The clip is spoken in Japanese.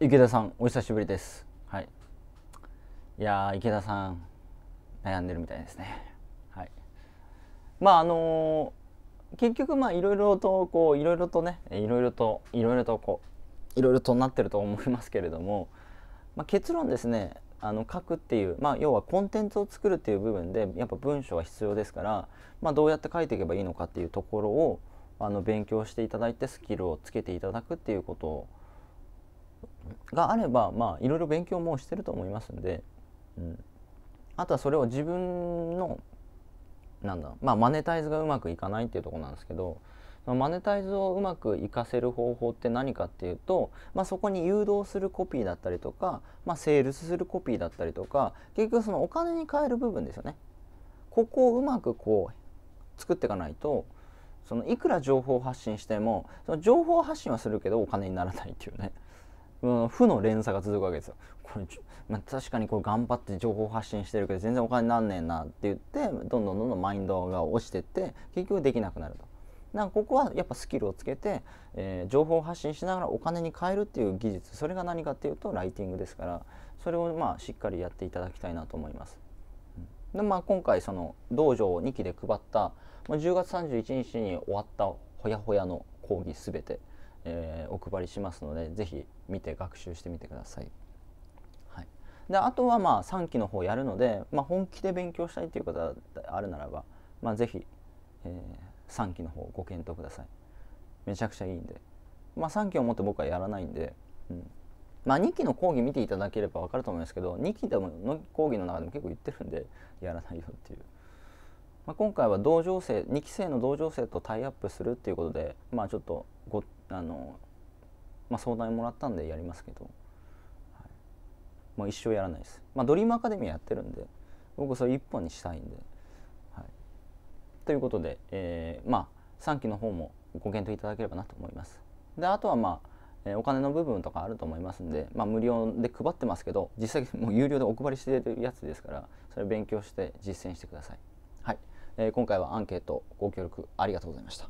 池田さんお久しぶりですはいいや池田さん悩んでるみたいですねはいまああのー、結局まあいろいろとこういろいろとねいろいろといろいろとこういろいろとなってると思いますけれども、まあ、結論ですねあの書くっていう、まあ、要はコンテンツを作るっていう部分でやっぱ文章は必要ですから、まあ、どうやって書いていけばいいのかっていうところをあの勉強していただいてスキルをつけていただくっていうことがあればまあいろいろ勉強もしてると思いますんで、うん、あとはそれを自分のなんだまあマネタイズがうまくいかないっていうとこなんですけどマネタイズをうまくいかせる方法って何かっていうと、まあ、そこに誘導するコピーだったりとか、まあ、セールスするコピーだったりとか結局そのお金に換える部分ですよね。ここをうまくこう作っていかないとそのいくら情報発信してもその情報発信はするけどお金にならないっていうね。うん、負の連鎖が続くわけですよ。これまあ、確かにこう頑張って情報発信してるけど全然お金になんねえなって言ってどんどんどんどんマインドが落ちてって結局できなくなると。なんかここはやっぱスキルをつけて、えー、情報発信しながらお金に変えるっていう技術それが何かっていうとライティングですからそれをまあしっかりやっていただきたいなと思います。でまあ、今回その道場を2期で配った、まあ、10月31日に終わったほやほやの講義すべてえー、お配りしますので是非見て学習してみてください。はい、であとはまあ3期の方やるので、まあ、本気で勉強したいという方あるならば、まあ、是非、えー、3期の方ご検討ください。めちゃくちゃいいんで、まあ、3期をもって僕はやらないんで、うんまあ、2期の講義見ていただければ分かると思いますけど2期でもの講義の中でも結構言ってるんでやらないよっていう。まあ、今回は同情生2期生の同情生とタイアップするっていうことで、まあ、ちょっとごあの、まあ、相談もらったんでやりますけど、はい、もう一生やらないです、まあ、ドリームアカデミーやってるんで僕それ一本にしたいんで、はい、ということで、えー、まあ3期の方もご検討いただければなと思いますであとはまあえお金の部分とかあると思いますんで、まあ、無料で配ってますけど実際もう有料でお配りしてるやつですからそれ勉強して実践してください。え今回はアンケートご協力ありがとうございました。